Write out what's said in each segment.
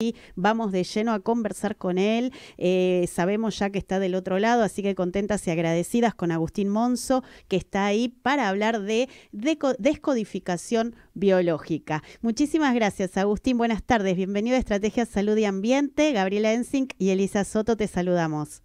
Y vamos de lleno a conversar con él. Eh, sabemos ya que está del otro lado, así que contentas y agradecidas con Agustín Monzo, que está ahí para hablar de, descodificación biológica. Muchísimas gracias, Agustín. Buenas tardes. Bienvenido a Estrategia Salud y Ambiente. Gabriela Ensink y Elisa Soto, te saludamos.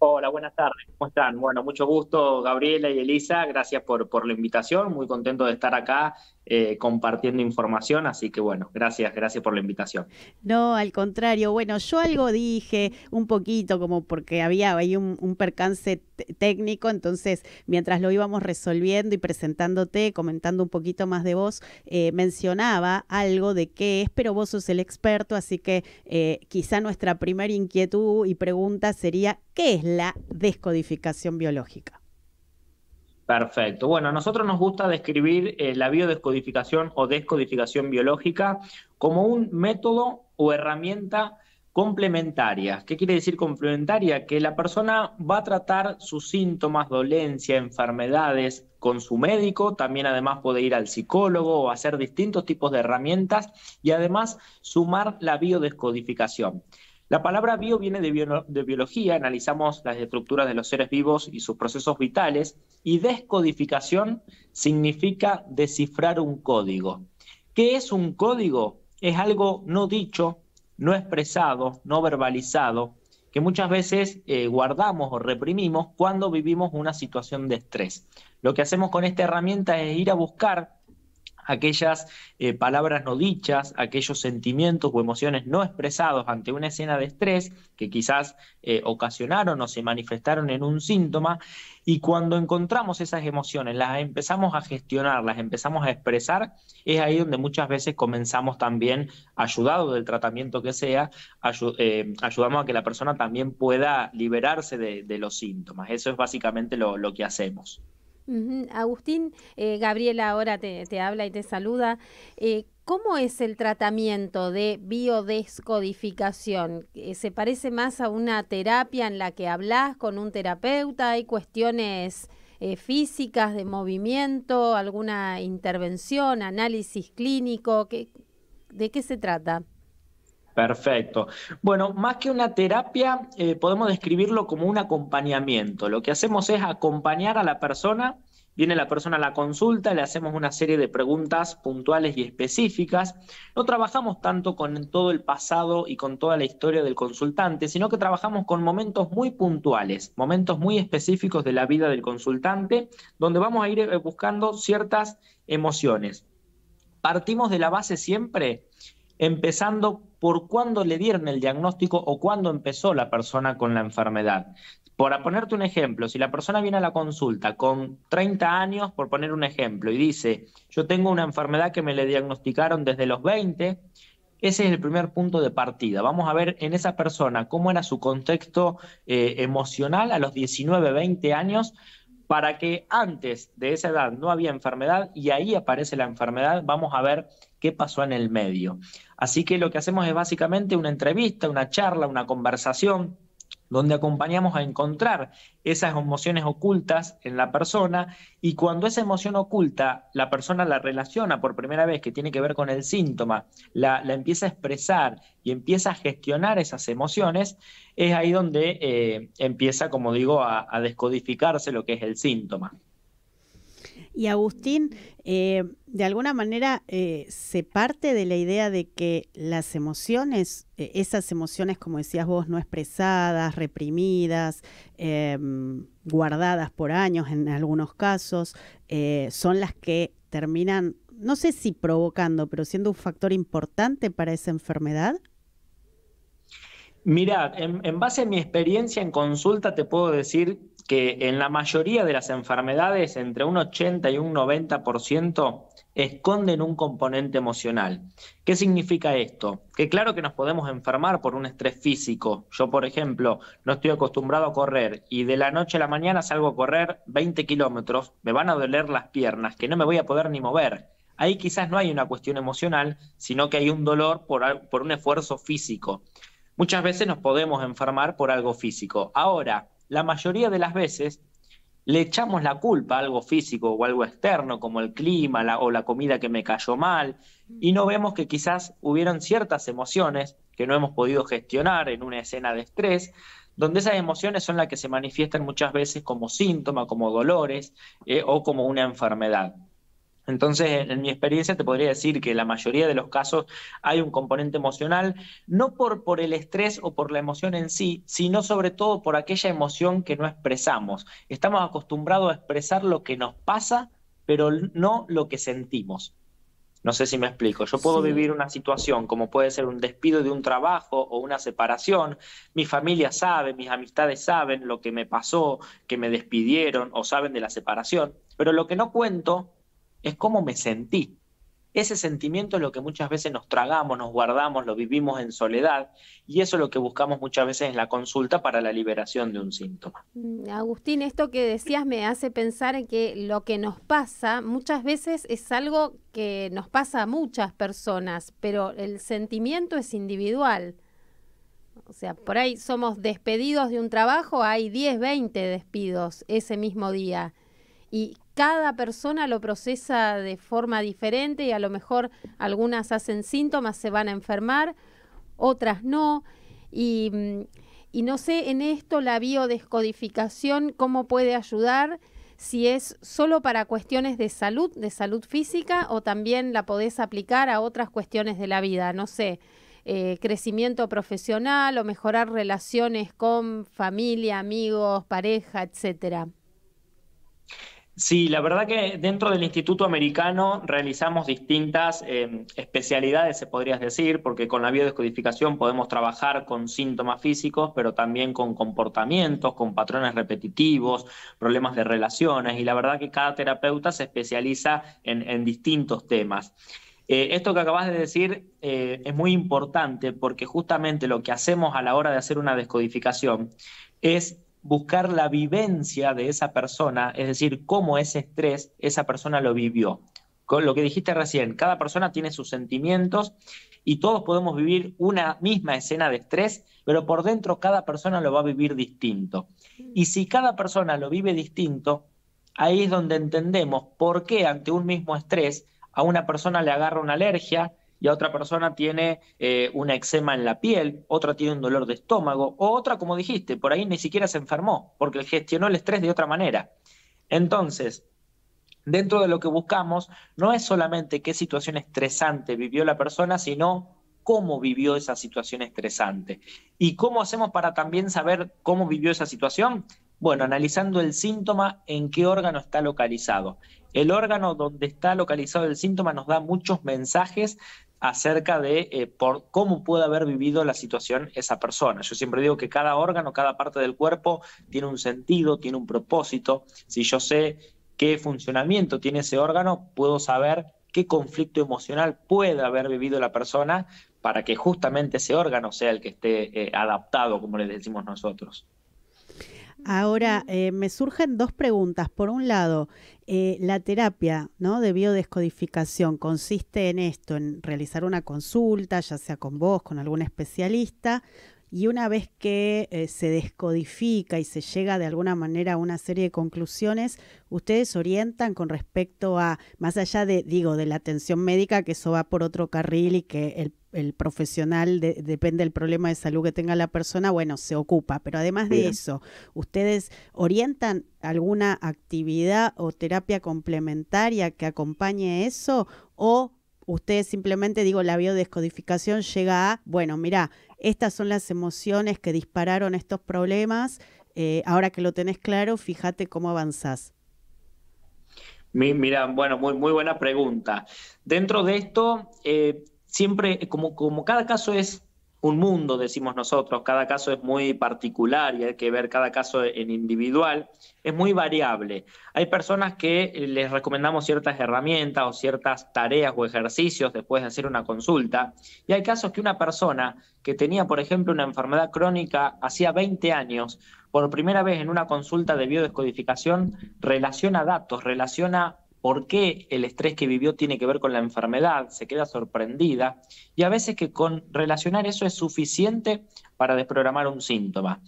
Hola, buenas tardes. ¿Cómo están? Bueno, mucho gusto, Gabriela y Elisa. Gracias por la invitación. Muy contento de estar acá eh, compartiendo información, así que bueno, gracias, gracias por la invitación. No, al contrario, bueno, yo algo dije un poquito, como porque había ahí un, percance técnico, entonces mientras lo íbamos resolviendo y presentándote, comentando un poquito más de vos, eh, mencionaba algo de qué es, pero vos sos el experto, así que eh, quizá nuestra primera inquietud y pregunta sería, ¿qué es la descodificación biológica? Perfecto. Bueno, a nosotros nos gusta describir eh, la biodescodificación o descodificación biológica como un método o herramienta complementaria. ¿Qué quiere decir complementaria? Que la persona va a tratar sus síntomas, dolencia, enfermedades con su médico, también además puede ir al psicólogo o hacer distintos tipos de herramientas y además sumar la biodescodificación. La palabra bio viene de biología, analizamos las estructuras de los seres vivos y sus procesos vitales y descodificación significa descifrar un código. ¿Qué es un código? Es algo no dicho, no expresado, no verbalizado, que muchas veces eh, guardamos o reprimimos cuando vivimos una situación de estrés. Lo que hacemos con esta herramienta es ir a buscar aquellas eh, palabras no dichas, aquellos sentimientos o emociones no expresados ante una escena de estrés que quizás eh, ocasionaron o se manifestaron en un síntoma. Y cuando encontramos esas emociones, las empezamos a gestionar, las empezamos a expresar, es ahí donde muchas veces comenzamos también, ayudado del tratamiento que sea, eh, ayudamos a que la persona también pueda liberarse de, los síntomas. Eso es básicamente lo que hacemos. Agustín, eh, Gabriela ahora te, habla y te saluda. Eh, ¿Cómo es el tratamiento de biodescodificación? Eh, ¿Se parece más a una terapia en la que hablas con un terapeuta? ¿Hay cuestiones físicas de movimiento, alguna intervención, análisis clínico? ¿Qué, ¿De qué se trata? Perfecto. Bueno, más que una terapia, eh, podemos describirlo como un acompañamiento. Lo que hacemos es acompañar a la persona. Viene la persona a la consulta, le hacemos una serie de preguntas puntuales y específicas. No trabajamos tanto con todo el pasado y con toda la historia del consultante, sino que trabajamos con momentos muy puntuales, momentos muy específicos de la vida del consultante, donde vamos a ir eh, buscando ciertas emociones. Partimos de la base siempre empezando por cuándo le dieron el diagnóstico o cuándo empezó la persona con la enfermedad. Por ponerte un ejemplo, si la persona viene a la consulta con 30 años, por poner un ejemplo, y dice, yo tengo una enfermedad que me le diagnosticaron desde los 20, ese es el primer punto de partida. Vamos a ver en esa persona cómo era su contexto eh, emocional a los 19, 20 años para que antes de esa edad no había enfermedad y ahí aparece la enfermedad, vamos a ver qué pasó en el medio. Así que lo que hacemos es básicamente una entrevista, una charla, una conversación donde acompañamos a encontrar esas emociones ocultas en la persona y cuando esa emoción oculta la persona la relaciona por primera vez que tiene que ver con el síntoma, la, empieza a expresar y empieza a gestionar esas emociones, es ahí donde eh, empieza, como digo, a descodificarse lo que es el síntoma. Y Agustín, eh, de alguna manera eh, se parte de la idea de que las emociones, eh, esas emociones, como decías vos, no expresadas, reprimidas, em, guardadas por años en algunos casos, son las que terminan, no sé si provocando, pero siendo un factor importante para esa enfermedad. Mira, en, en, base a mi experiencia en consulta te puedo decir que en la mayoría de las enfermedades, entre un 80 y un 90%, esconden un componente emocional. ¿Qué significa esto? Que claro que nos podemos enfermar por un estrés físico. Yo, por ejemplo, no estoy acostumbrado a correr y de la noche a la mañana salgo a correr 20 kilómetros, me van a doler las piernas, que no me voy a poder ni mover. Ahí quizás no hay una cuestión emocional, sino que hay un dolor por, por un esfuerzo físico. Muchas veces nos podemos enfermar por algo físico. Ahora, la mayoría de las veces le echamos la culpa a algo físico o algo externo, como el clima o la comida que me cayó mal, y no vemos que quizás hubieron ciertas emociones que no hemos podido gestionar en una escena de estrés, donde esas emociones son las que se manifiestan muchas veces como síntomas, como dolores eh, o como una enfermedad. Entonces, en mi experiencia te podría decir que en la mayoría de los casos hay un componente emocional, no por, por el estrés o por la emoción en sí, sino sobre todo por aquella emoción que no expresamos. Estamos acostumbrados a expresar lo que nos pasa, pero no lo que sentimos. No sé si me explico. Yo puedo vivir una situación como puede ser un despido de un trabajo o una separación. Mi familia sabe, mis amistades saben lo que me pasó, que me despidieron o saben de la separación. Pero lo que no cuento es cómo me sentí. Ese sentimiento es lo que muchas veces nos tragamos, nos guardamos, lo vivimos en soledad y eso es lo que buscamos muchas veces en la consulta para la liberación de un síntoma. Mm, Agustín, esto que decías me hace pensar que lo que nos pasa muchas veces es algo que nos pasa a muchas personas, pero el sentimiento es individual. O sea, por ahí somos despedidos de un trabajo, hay 10, 20 despidos ese mismo día y cada persona lo procesa de forma diferente y a lo mejor algunas hacen síntomas, se van a enfermar, otras no. Mm, y, no sé en esto la biodescodificación, cómo puede ayudar, si es solo para cuestiones de salud, de salud física, o también la podés aplicar a otras cuestiones de la vida, no sé. Eh, crecimiento profesional o mejorar relaciones con familia, amigos, pareja, etcétera. Sí, la verdad que dentro del Instituto Americano realizamos distintas em, especialidades, se podría decir, porque con la biodescodificación podemos trabajar con síntomas físicos, pero también con comportamientos, con patrones repetitivos, problemas de relaciones, y la verdad que cada terapeuta se especializa en, distintos temas. Eh, esto que acabas de decir eh, es muy importante porque justamente lo que hacemos a la hora de hacer una descodificación es buscar la vivencia de esa persona, es decir, cómo ese estrés esa persona lo vivió. Con lo que dijiste recién, cada persona tiene sus sentimientos y todos podemos vivir una misma escena de estrés, pero por dentro cada persona lo va a vivir distinto. Y si cada persona lo vive distinto, ahí es donde entendemos por qué ante un mismo estrés a una persona le agarra una alergia, y otra persona tiene eh, una un eczema en la piel, otra tiene un dolor de estómago, o otra, como dijiste, por ahí ni siquiera se enfermó, porque gestionó el estrés de otra manera. Entonces, dentro de lo que buscamos, no es solamente qué situación estresante vivió la persona, sino cómo vivió esa situación estresante. ¿Y cómo hacemos para también saber cómo vivió esa situación? Bueno, analizando el síntoma, en qué órgano está localizado. El órgano donde está localizado el síntoma nos da muchos mensajes acerca de eh, por cómo puede haber vivido la situación esa persona. Yo siempre digo que cada órgano, cada parte del cuerpo tiene un sentido, tiene un propósito. Si yo sé qué funcionamiento tiene ese órgano, puedo saber qué conflicto emocional puede haber vivido la persona para que justamente ese órgano sea el que esté eh, adaptado, como le decimos nosotros. Ahora, eh, me surgen dos preguntas. Por un lado, eh, la terapia ¿no? de biodescodificación consiste en esto, en realizar una consulta, ya sea con vos, con algún especialista, y una vez que eh, se descodifica y se llega de alguna manera a una serie de conclusiones, ustedes orientan con respecto a, más allá de, digo, de la atención médica, que eso va por otro carril y que el el profesional, depende del problema de salud que tenga la persona, bueno, se ocupa. Pero además de eso, ¿ustedes orientan alguna actividad o terapia complementaria que acompañe eso? ¿O ustedes simplemente, digo, la biodescodificación llega a, bueno, mira, estas son las emociones que dispararon estos problemas, eh, ahora que lo tenés claro, fíjate cómo avanzás? Mirá, mira, bueno, muy, muy buena pregunta. Dentro de esto, eh, siempre, eh, como, cada caso es un mundo, decimos nosotros, cada caso es muy particular y hay que ver cada caso en individual, es muy variable. Hay personas que eh, les recomendamos ciertas herramientas o ciertas tareas o ejercicios después de hacer una consulta y hay casos que una persona que tenía, por ejemplo, una enfermedad crónica hacía 20 años, por primera vez en una consulta de biodescodificación relaciona datos, relaciona por qué el estrés que vivió tiene que ver con la enfermedad, se queda sorprendida y a veces que con relacionar eso es suficiente para desprogramar un síntoma.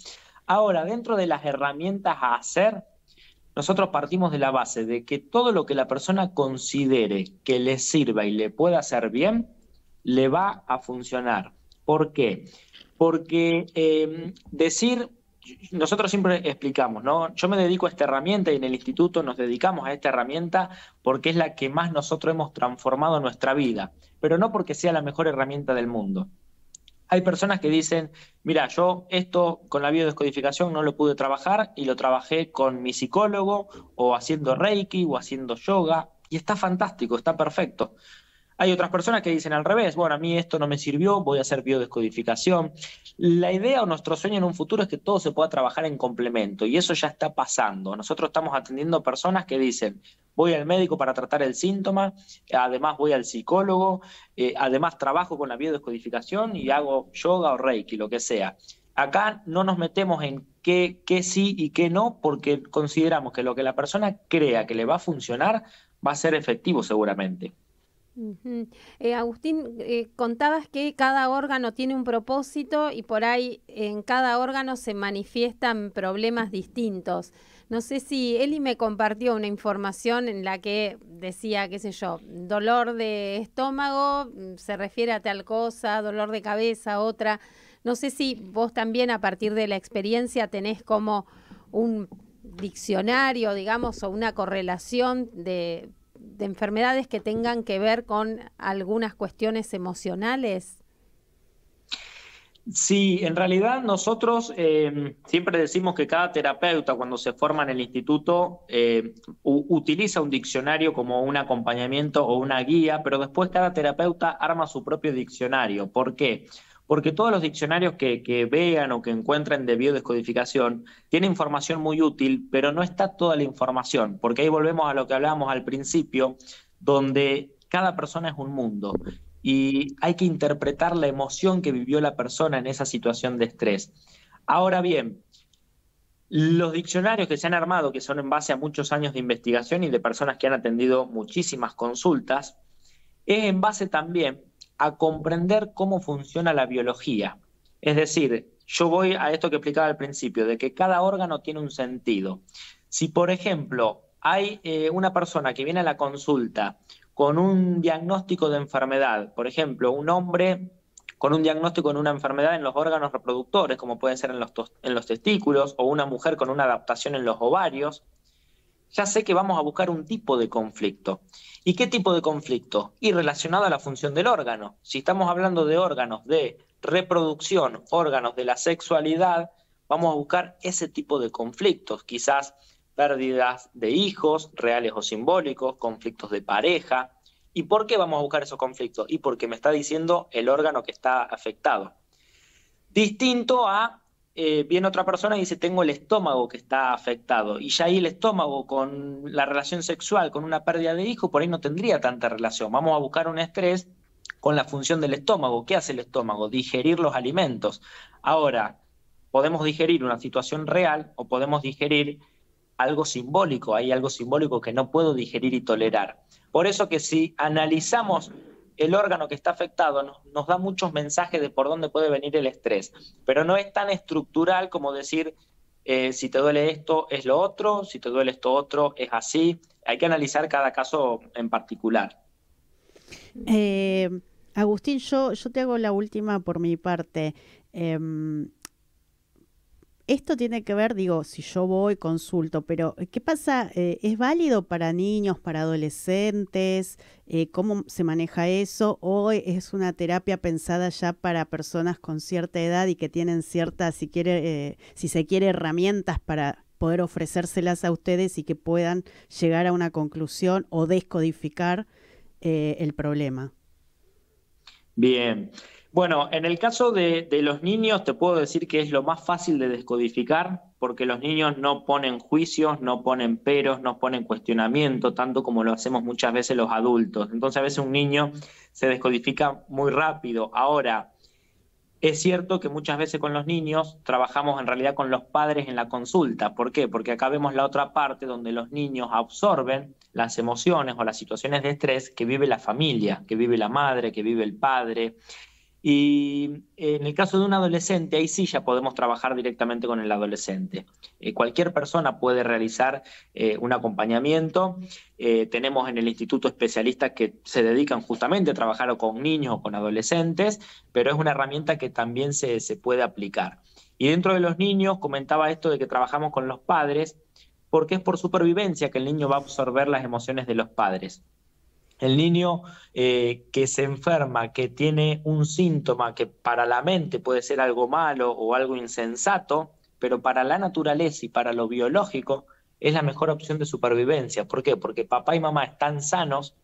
Ahora, dentro de las herramientas a hacer, nosotros partimos de la base de que todo lo que la persona considere que le sirva y le pueda hacer bien, le va a funcionar. ¿Por qué? Porque eh, decir nosotros siempre explicamos, ¿no? Yo me dedico a esta herramienta y en el instituto nos dedicamos a esta herramienta porque es la que más nosotros hemos transformado nuestra vida, pero no porque sea la mejor herramienta del mundo. Hay personas que dicen, mira, yo esto con la biodescodificación no lo pude trabajar y lo trabajé con mi psicólogo o haciendo reiki o haciendo yoga y está fantástico, está perfecto. Hay otras personas que dicen al revés, bueno, a mí esto no me sirvió, voy a hacer biodescodificación. La idea o nuestro sueño en un futuro es que todo se pueda trabajar en complemento y eso ya está pasando. Nosotros estamos atendiendo personas que dicen, voy al médico para tratar el síntoma, además voy al psicólogo, eh, además trabajo con la biodescodificación y hago yoga o reiki, lo que sea. Acá no nos metemos en qué sí y qué no, porque consideramos que lo que la persona crea que le va a funcionar va a ser efectivo seguramente. Eh, Agustín, eh, contabas que cada órgano tiene un propósito y por ahí en cada órgano se manifiestan problemas distintos. No sé si Eli me compartió una información en la que decía, qué sé yo, dolor de estómago mm, se refiere a tal cosa, dolor de cabeza, otra. No sé si vos también a partir de la experiencia tenés como un diccionario, digamos, o una correlación de de enfermedades que tengan que ver con algunas cuestiones emocionales? Sí, en realidad nosotros em, siempre decimos que cada terapeuta cuando se forma en el instituto em, utiliza un diccionario como un acompañamiento o una guía, pero después cada terapeuta arma su propio diccionario. ¿Por qué? porque todos los diccionarios que, vean o que encuentren de biodescodificación tienen información muy útil, pero no está toda la información, porque ahí volvemos a lo que hablábamos al principio, donde cada persona es un mundo y hay que interpretar la emoción que vivió la persona en esa situación de estrés. Ahora bien, los diccionarios que se han armado, que son en base a muchos años de investigación y de personas que han atendido muchísimas consultas, es en base también a comprender cómo funciona la biología. Es decir, yo voy a esto que explicaba al principio, de que cada órgano tiene un sentido. Si, por ejemplo, hay eh, una persona que viene a la consulta con un diagnóstico de enfermedad, por ejemplo, un hombre con un diagnóstico de una enfermedad en los órganos reproductores, como pueden ser en los, en los testículos, o una mujer con una adaptación en los ovarios, ya sé que vamos a buscar un tipo de conflicto. ¿Y qué tipo de conflicto? Y relacionado a la función del órgano. Si estamos hablando de órganos de reproducción, órganos de la sexualidad, vamos a buscar ese tipo de conflictos, quizás pérdidas de hijos, reales o simbólicos, conflictos de pareja. ¿Y por qué vamos a buscar esos conflictos? Y porque me está diciendo el órgano que está afectado. Distinto a eh, viene otra persona y dice, tengo el estómago que está afectado. Y ya ahí el estómago con la relación sexual, con una pérdida de hijo, por ahí no tendría tanta relación. Vamos a buscar un estrés con la función del estómago. ¿Qué hace el estómago? Digerir los alimentos. Ahora, podemos digerir una situación real o podemos digerir algo simbólico. Hay algo simbólico que no puedo digerir y tolerar. Por eso que si analizamos el órgano que está afectado nos, da muchos mensajes de por dónde puede venir el estrés, pero no es tan estructural como decir, eh, si te duele esto es lo otro, si te duele esto otro es así. Hay que analizar cada caso en particular. Eh, Agustín, yo, yo te hago la última por mi parte. Em, esto tiene que ver, digo, si yo voy, consulto, pero eh, ¿qué pasa? Eh, ¿Es válido para niños, para adolescentes? Eh, ¿Cómo se maneja eso? ¿O es una terapia pensada ya para personas con cierta edad y que tienen ciertas, si, quiere, si se quiere, herramientas para poder ofrecérselas a ustedes y que puedan llegar a una conclusión o descodificar el problema? Bien. Bueno, en el caso de, los niños te puedo decir que es lo más fácil de descodificar porque los niños no ponen juicios, no ponen peros, no ponen cuestionamiento, tanto como lo hacemos muchas veces los adultos. Entonces a veces un niño se descodifica muy rápido. Ahora, es cierto que muchas veces con los niños trabajamos en realidad con los padres en la consulta. ¿Por qué? Porque acá vemos la otra parte donde los niños absorben las emociones o las situaciones de estrés que vive la familia, que vive la madre, que vive el padre, y eh, en el caso de un adolescente, ahí sí ya podemos trabajar directamente con el adolescente. Eh, cualquier persona puede realizar eh, un acompañamiento. tenemos en el instituto especialistas que se dedican justamente a trabajar con niños o con adolescentes, pero es una herramienta que también se, se puede aplicar. Y dentro de los niños, comentaba esto de que trabajamos con los padres, porque es por supervivencia que el niño va a absorber las emociones de los padres. El niño eh, que se enferma, que tiene un síntoma que para la mente puede ser algo malo o algo insensato, pero para la naturaleza y para lo biológico es la mejor opción de supervivencia. ¿Por qué? Porque papá y mamá están sanos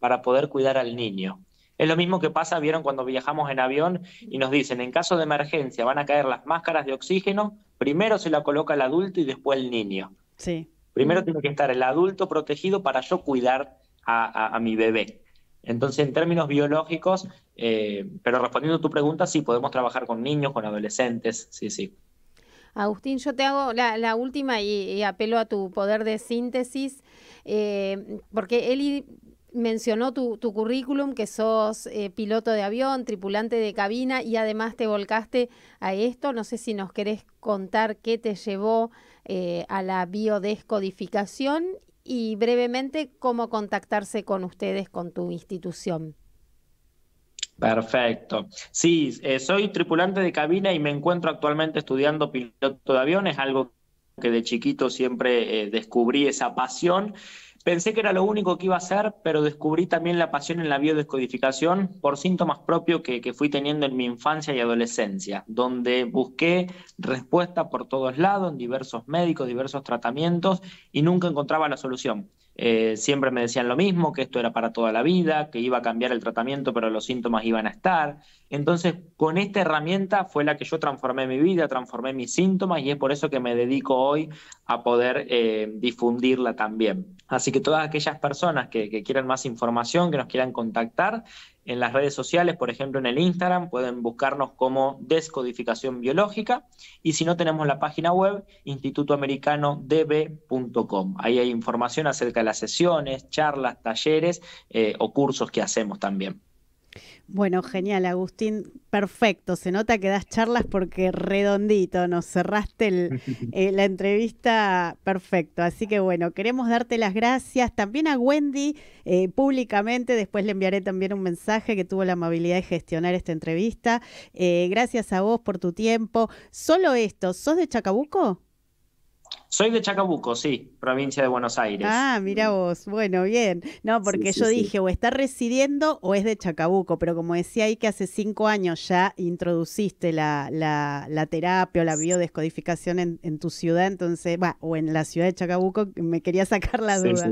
para poder cuidar al niño. Es lo mismo que pasa, vieron, cuando viajamos en avión y nos dicen, en caso de emergencia van a caer las máscaras de oxígeno, primero se la coloca el adulto y después el niño. Sí. Primero tiene que estar el adulto protegido para yo cuidar a, mi bebé. Entonces, en términos biológicos, eh, pero respondiendo a tu pregunta, sí, podemos trabajar con niños, con adolescentes, sí, sí. Agustín, yo te hago la, última y, apelo a tu poder de síntesis, eh, porque Eli mencionó tu, currículum, que sos eh, piloto de avión, tripulante de cabina y además te volcaste a esto. No sé si nos querés contar qué te llevó a la biodescodificación y brevemente cómo contactarse con ustedes, con tu institución. Perfecto. Sí, eh, soy tripulante de cabina y me encuentro actualmente estudiando piloto de aviones, algo que de chiquito siempre eh, descubrí esa pasión Pensé que era lo único que iba a hacer, pero descubrí también la pasión en la biodescodificación por síntomas propios que, que fui teniendo en mi infancia y adolescencia, donde busqué respuesta por todos lados, en diversos médicos, diversos tratamientos, y nunca encontraba la solución. Eh, siempre me decían lo mismo, que esto era para toda la vida, que iba a cambiar el tratamiento, pero los síntomas iban a estar. Entonces, con esta herramienta fue la que yo transformé mi vida, transformé mis síntomas y es por eso que me dedico hoy a poder eh, difundirla también. Así que todas aquellas personas que quieran más información, que nos quieran contactar, en las redes sociales, por ejemplo en el Instagram, pueden buscarnos como Descodificación Biológica y si no tenemos la página web, institutoamericanodb.com. Ahí hay información acerca de las sesiones, charlas, talleres eh, o cursos que hacemos también. Bueno, genial, Agustín. Perfecto. Se nota que das charlas porque redondito, nos cerraste eh, la entrevista perfecto. Así que bueno, queremos darte las gracias también a Wendy eh, públicamente. Después le enviaré también un mensaje que tuvo la amabilidad de gestionar esta entrevista. Eh, gracias a vos por tu tiempo. Solo esto, ¿sos de Chacabuco? Soy de Chacabuco, sí, provincia de Buenos Aires. Ah, mira vos, bueno, bien. No, porque yo dije, o está residiendo o es de Chacabuco, pero como decía ahí que hace cinco años ya introduciste la, terapia o la biodescodificación en, tu ciudad, entonces, o en la ciudad de Chacabuco, me quería sacar la duda.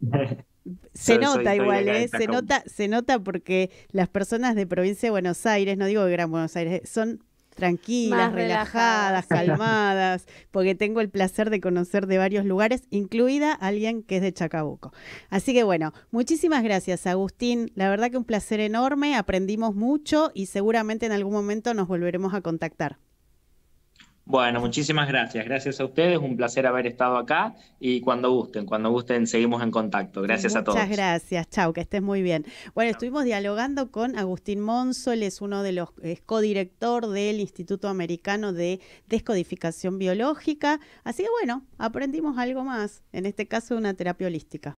se nota igual, ¿eh? se nota, se nota porque las personas de provincia de Buenos Aires, no digo de Gran Buenos Aires, son tranquilas, relajadas, calmadas, porque tengo el placer de conocer de varios lugares, incluida alguien que es de Chacabuco. Así que bueno, muchísimas gracias Agustín, la verdad que un placer enorme, aprendimos mucho y seguramente en algún momento nos volveremos a contactar. Bueno, muchísimas gracias. Gracias a ustedes. Un placer haber estado acá y cuando gusten, cuando gusten, seguimos en contacto. Gracias a todos. Muchas gracias. chao, que estés muy bien. Bueno, estuvimos dialogando con Agustín Monzo, él es uno de los, es codirector del Instituto Americano de Descodificación Biológica. Así que bueno, aprendimos algo más, en este caso una terapia holística.